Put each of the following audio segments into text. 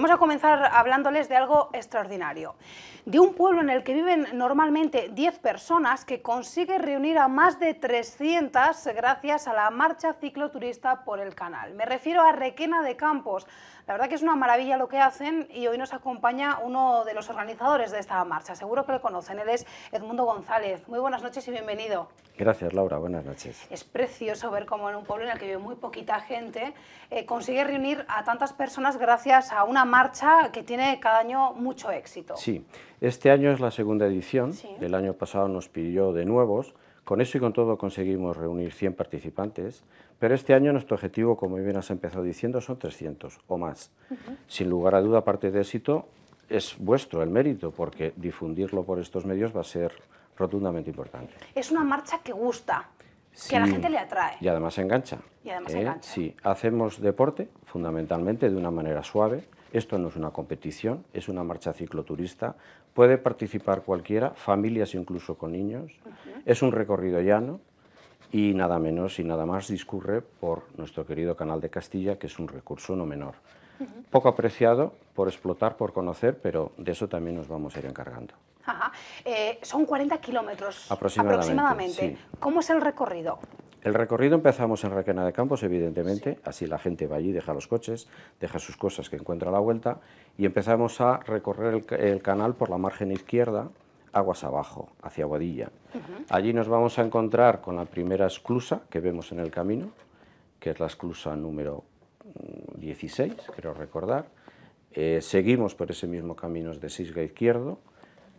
Vamos a comenzar hablándoles de algo extraordinario, de un pueblo en el que viven normalmente 10 personas que consigue reunir a más de 300 gracias a la marcha cicloturista por el canal. Me refiero a Requena de Campos, la verdad que es una maravilla lo que hacen y hoy nos acompaña uno de los organizadores de esta marcha. Seguro que lo conocen, él es Edmundo González. Muy buenas noches y bienvenido. Gracias, Laura. Buenas noches. Es precioso ver cómo en un pueblo en el que vive muy poquita gente eh, consigue reunir a tantas personas gracias a una marcha que tiene cada año mucho éxito. Sí, este año es la segunda edición. El año pasado nos pidió de nuevos. Con eso y con todo conseguimos reunir 100 participantes, pero este año nuestro objetivo, como bien has empezado diciendo, son 300 o más. Sin lugar a duda, parte de éxito es vuestro el mérito, porque difundirlo por estos medios va a ser rotundamente importante. Es una marcha que gusta, que a la gente le atrae. Y además engancha. Y además ¿Eh? engancha. Sí, hacemos deporte fundamentalmente de una manera suave. Esto no es una competición, es una marcha cicloturista. Puede participar cualquiera, familias incluso con niños. Es un recorrido llano y nada menos y nada más discurre por nuestro querido canal de Castilla, que es un recurso no menor. Poco apreciado por explotar, por conocer, pero de eso también nos vamos a ir encargando. Eh, son 40 kilómetros aproximadamente. ¿Cómo es el recorrido? El recorrido empezamos en Requena de Campos, evidentemente, así la gente va allí, deja los coches, deja sus cosas que encuentra la vuelta y empezamos a recorrer el, canal por la margen izquierda, aguas abajo, hacia Guadilla. Allí nos vamos a encontrar con la primera esclusa que vemos en el camino, que es la esclusa número 16, mm, creo recordar. Eh, seguimos por ese mismo camino de Sisga Izquierdo,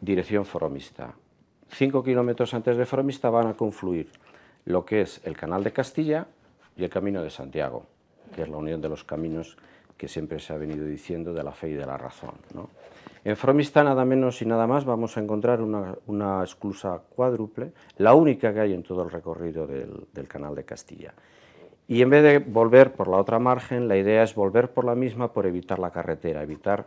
dirección Foromista. Cinco kilómetros antes de Foromista van a confluir lo que es el Canal de Castilla y el Camino de Santiago, que es la unión de los caminos que siempre se ha venido diciendo de la fe y de la razón. En Foromista nada menos y nada más vamos a encontrar una, una, cuádruple, la única que hay en todo el recorrido del, Canal de Castilla. Y en vez de volver por la otra margen, la idea es volver por la misma por evitar la carretera, evitar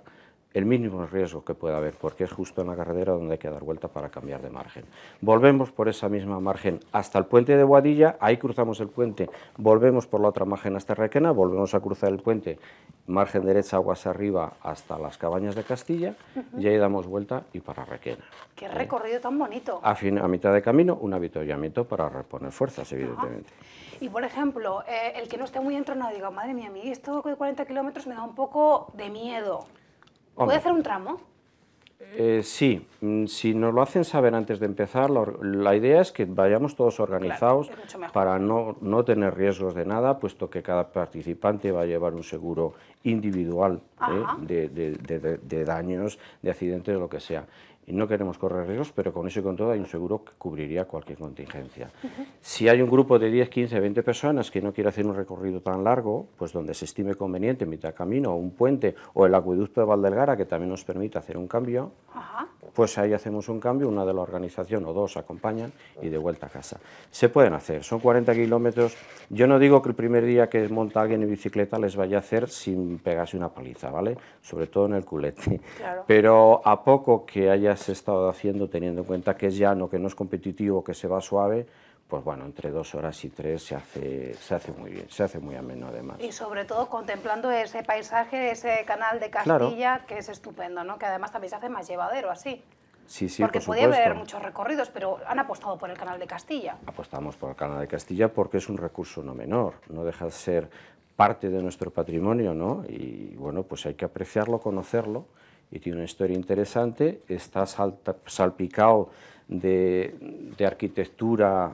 el mínimo riesgo que pueda haber, porque es justo en la carretera donde hay que dar vuelta para cambiar de margen. Volvemos por esa misma margen hasta el puente de Guadilla, ahí cruzamos el puente, volvemos por la otra margen hasta Requena, volvemos a cruzar el puente, margen derecha, aguas arriba, hasta las cabañas de Castilla, y ahí damos vuelta y para Requena. ¡Qué ¿eh? recorrido tan bonito! A, fin, a mitad de camino, un avituallamiento para reponer fuerzas, evidentemente. Y por ejemplo, eh, el que no esté muy entrenado diga, madre mía, a mí esto de 40 kilómetros me da un poco de miedo. ¿Puede hacer un tramo? Eh, sí, mm, si nos lo hacen saber antes de empezar, la, idea es que vayamos todos organizados para no, tener riesgos de nada, puesto que cada participante va a llevar un seguro individual ¿eh? de, de, de, de, daños, de accidentes, lo que sea. Y No queremos correr riesgos, pero con eso y con todo hay un seguro que cubriría cualquier contingencia. Si hay un grupo de 10, 15, 20 personas que no quiere hacer un recorrido tan largo, pues donde se estime conveniente, mitad camino, o un puente o el acueducto de Valdelgara, que también nos permite hacer un cambio, pues ahí hacemos un cambio, una de la organización o dos acompañan y de vuelta a casa. Se pueden hacer, son 40 kilómetros, yo no digo que el primer día que monta alguien en bicicleta les vaya a hacer sin pegarse una paliza, ¿vale? Sobre todo en el culete, pero a poco que hayas estado haciendo, teniendo en cuenta que es llano, que no es competitivo, que se va suave, pues bueno, entre dos horas y tres se hace, se hace muy bien, se hace muy ameno además. Y sobre todo contemplando ese paisaje, ese canal de Castilla, que es estupendo, ¿no? Que además también se hace más llevadero así. Sí, sí, porque puede podía haber muchos recorridos, pero han apostado por el Canal de Castilla. Apostamos por el Canal de Castilla porque es un recurso no menor, no deja de ser parte de nuestro patrimonio, ¿no? Y bueno, pues hay que apreciarlo, conocerlo, y tiene una historia interesante, está salpicado de, de arquitectura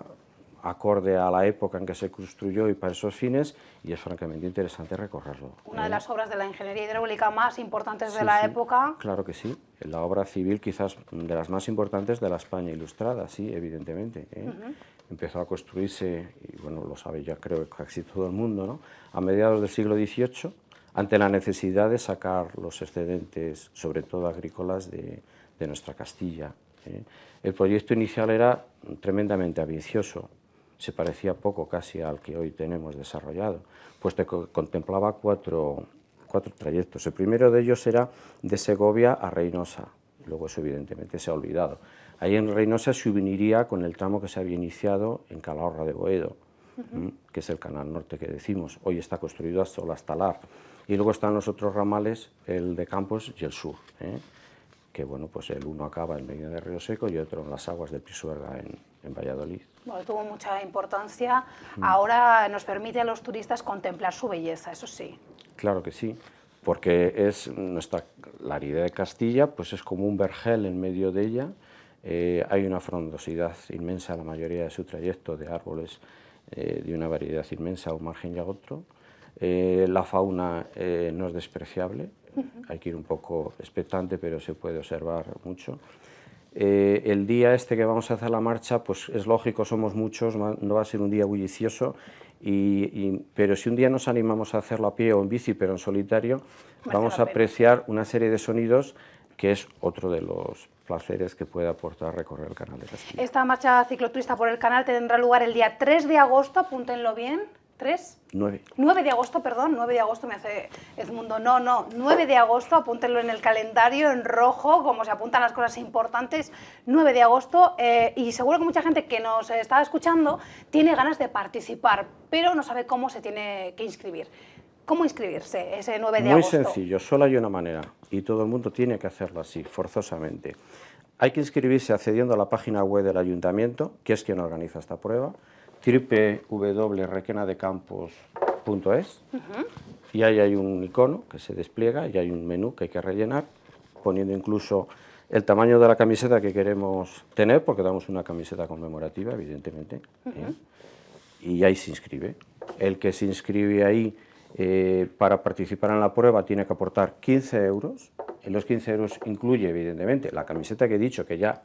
acorde a la época en que se construyó y para esos fines, y es francamente interesante recorrerlo. Una de ¿eh? las obras de la ingeniería hidráulica más importantes de la época. Claro que sí, la obra civil quizás de las más importantes de la España ilustrada, sí, evidentemente. ¿eh? Empezó a construirse, y bueno, lo sabe ya creo casi todo el mundo, ¿no? a mediados del siglo XVIII, ante la necesidad de sacar los excedentes, sobre todo agrícolas, de, nuestra Castilla. ¿eh? El proyecto inicial era tremendamente ambicioso, se parecía poco casi al que hoy tenemos desarrollado, pues que contemplaba cuatro, cuatro trayectos. El primero de ellos era de Segovia a Reynosa, luego eso evidentemente se ha olvidado. Ahí en Reynosa se uniría con el tramo que se había iniciado en Calahorra de Boedo, que es el canal norte que decimos, hoy está construido a hasta Lar. Y luego están los otros ramales, el de Campos y el sur. ¿eh? que bueno, pues el uno acaba en medio de Río Seco y otro en las aguas de Pisuerga, en, Valladolid. Bueno, tuvo mucha importancia. Mm. Ahora nos permite a los turistas contemplar su belleza, eso sí. Claro que sí, porque es nuestra, la aridez de Castilla, pues es como un vergel en medio de ella. Eh, hay una frondosidad inmensa la mayoría de su trayecto de árboles eh, de una variedad inmensa a un margen y a otro. Eh, la fauna no es despreciable, hay que ir un poco expectante, pero se puede observar mucho. Eh, el día este que vamos a hacer la marcha, pues es lógico, somos muchos, no va a ser un día bullicioso, pero si un día nos animamos a hacerlo a pie o en bici, pero en solitario, vamos a apreciar una serie de sonidos que es otro de los placeres que puede aportar recorrer el canal de Castilla. Esta marcha cicloturista por el canal tendrá lugar el día 3 de agosto, apúntenlo bien, ¿Tres? Nueve. 9 de agosto, perdón, 9 de agosto me hace Edmundo. No, no, 9 de agosto, apúntenlo en el calendario, en rojo, como se apuntan las cosas importantes. 9 de agosto, eh, y seguro que mucha gente que nos está escuchando tiene ganas de participar, pero no sabe cómo se tiene que inscribir. ¿Cómo inscribirse ese 9 de agosto? Muy sencillo, solo hay una manera, y todo el mundo tiene que hacerlo así, forzosamente. Hay que inscribirse accediendo a la página web del ayuntamiento, que es quien organiza esta prueba www.requenadecampos.es y ahí hay un icono que se despliega y hay un menú que hay que rellenar, poniendo incluso el tamaño de la camiseta que queremos tener, porque damos una camiseta conmemorativa, evidentemente, ¿eh? y ahí se inscribe. El que se inscribe ahí eh, para participar en la prueba tiene que aportar 15 euros, en los 15 euros incluye, evidentemente, la camiseta que he dicho, que ya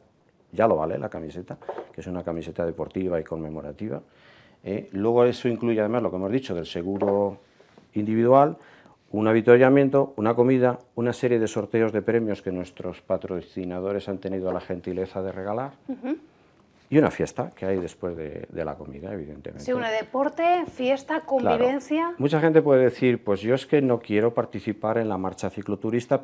ya lo vale la camiseta, que es una camiseta deportiva y conmemorativa. Eh, luego eso incluye además lo que hemos dicho del seguro individual, un avituallamiento, una comida, una serie de sorteos de premios que nuestros patrocinadores han tenido la gentileza de regalar. Y una fiesta que hay después de, la comida, evidentemente. Sí, una deporte, fiesta, convivencia. Mucha gente puede decir, pues yo es que no quiero participar en la marcha cicloturista,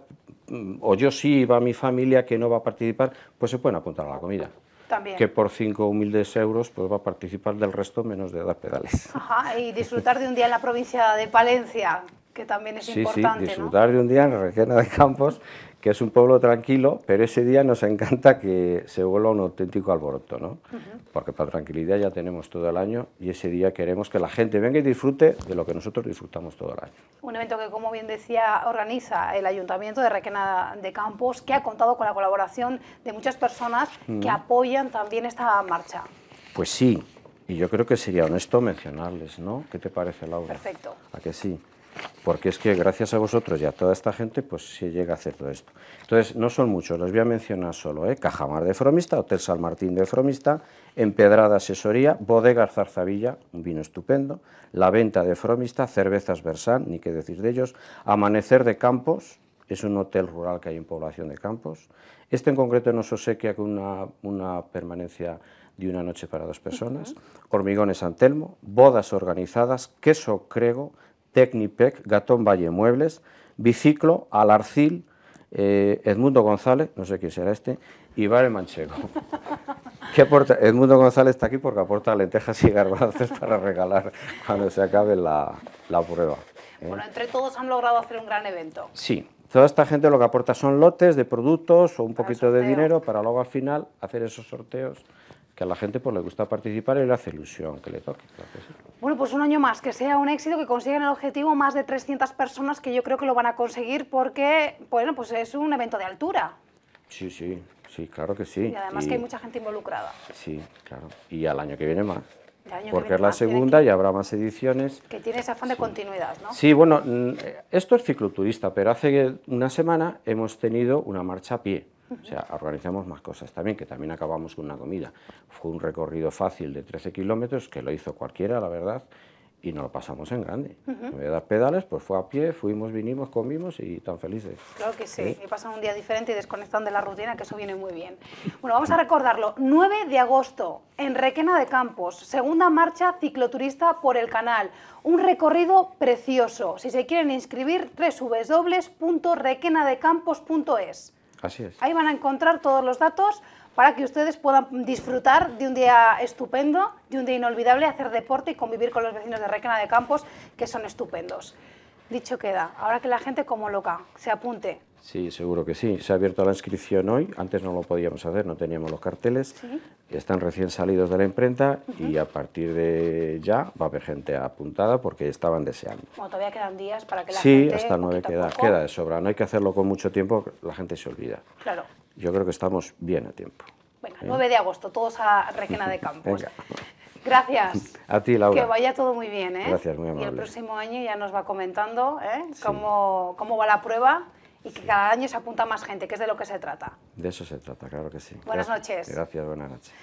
mm, o yo sí, va mi familia que no va a participar, pues se pueden apuntar a la comida. También. que por cinco humildes euros pues va a participar del resto menos de dar pedales. Ajá, y disfrutar de un día en la provincia de Palencia, que también es importante. Sí, disfrutar de un día en la región de Campos, que es un pueblo tranquilo, pero ese día nos encanta que se vuelva un auténtico alboroto, ¿no? Porque para tranquilidad ya tenemos todo el año y ese día queremos que la gente venga y disfrute de lo que nosotros disfrutamos todo el año. Un evento que, como bien decía, organiza el Ayuntamiento de Requena de Campos, que ha contado con la colaboración de muchas personas que apoyan también esta marcha. Pues sí, y yo creo que sería honesto mencionarles, ¿no? ¿Qué te parece, Laura? Perfecto. ¿A que sí? porque es que gracias a vosotros y a toda esta gente, pues se llega a hacer todo esto. Entonces, no son muchos, los voy a mencionar solo, ¿eh? Cajamar de Fromista, Hotel San Martín de Fromista, Empedrada Asesoría, Bodegas Zarzavilla, un vino estupendo, La Venta de Fromista, Cervezas Versán, ni qué decir de ellos, Amanecer de Campos, es un hotel rural que hay en Población de Campos, este en concreto nos obsequia con una, una permanencia de una noche para dos personas, Hormigones Antelmo, Bodas Organizadas, Queso Crego, Tecnipec, Gatón Valle Muebles, Biciclo, Alarcil, eh, Edmundo González, no sé quién será este, y Vale Manchego. ¿Qué aporta? Edmundo González está aquí porque aporta lentejas y garbanzos para regalar cuando se acabe la, prueba. ¿eh? Bueno, entre todos han logrado hacer un gran evento. Sí, toda esta gente lo que aporta son lotes de productos o un poquito de dinero para luego al final hacer esos sorteos que a la gente pues, le gusta participar y le hace ilusión que le toque. Bueno, pues un año más, que sea un éxito, que consigan el objetivo más de 300 personas, que yo creo que lo van a conseguir porque, bueno, pues es un evento de altura. Sí, sí, sí, claro que sí. Y además que hay mucha gente involucrada. Sí, claro. Y al año que viene más. Porque es la segunda y habrá más ediciones. Que tiene ese afán de continuidad, ¿no? Sí, bueno, mm, esto es cicloturista, pero hace una semana hemos tenido una marcha a pie. O sea, organizamos más cosas también, que también acabamos con una comida. Fue un recorrido fácil de 13 kilómetros, que lo hizo cualquiera, la verdad, y nos lo pasamos en grande. Me dar pedales, pues fue a pie, fuimos, vinimos, comimos y tan felices. Claro que sí, y pasan un día diferente y desconectan de la rutina, que eso viene muy bien. Bueno, vamos a recordarlo. 9 de agosto, en Requena de Campos, segunda marcha cicloturista por el canal. Un recorrido precioso. Si se quieren inscribir, www.requenadecampos.es. Ahí van a encontrar todos los datos para que ustedes puedan disfrutar de un día estupendo, de un día inolvidable, hacer deporte y convivir con los vecinos de Requena de Campos, que son estupendos. Dicho queda. Ahora que la gente como loca, se apunte. Sí, seguro que sí. Se ha abierto la inscripción hoy. Antes no lo podíamos hacer, no teníamos los carteles. Están recién salidos de la imprenta y a partir de ya va a haber gente apuntada porque estaban deseando. Bueno, todavía quedan días para que la gente... Sí, hasta el 9 queda, queda de sobra. No hay que hacerlo con mucho tiempo, la gente se olvida. Claro. Yo creo que estamos bien a tiempo. Venga, 9 ¿Eh? de agosto, todos a Requena de Campos. Gracias. A ti, Laura. Que vaya todo muy bien, ¿eh? Gracias, muy amable. Y el próximo año ya nos va comentando ¿eh? cómo, va la prueba y que cada año se apunta más gente, que es de lo que se trata. De eso se trata, claro que sí. Buenas noches. Gracias, buenas noches.